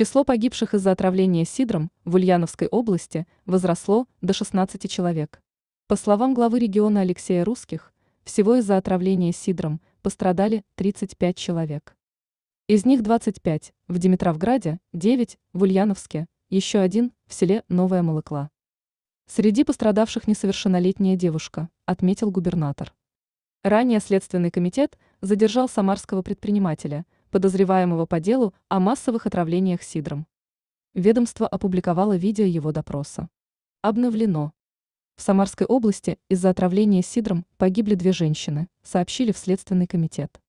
Число погибших из-за отравления сидром в Ульяновской области возросло до 16 человек. По словам главы региона Алексея Русских, всего из-за отравления сидром пострадали 35 человек. Из них 25 в Димитровграде, 9 в Ульяновске, еще один в селе Новая Молокла. Среди пострадавших несовершеннолетняя девушка, отметил губернатор. Ранее Следственный комитет задержал самарского предпринимателя – подозреваемого по делу о массовых отравлениях сидром. Ведомство опубликовало видео его допроса. Обновлено. В Самарской области из-за отравления сидром погибли две женщины, сообщили в Следственный комитет.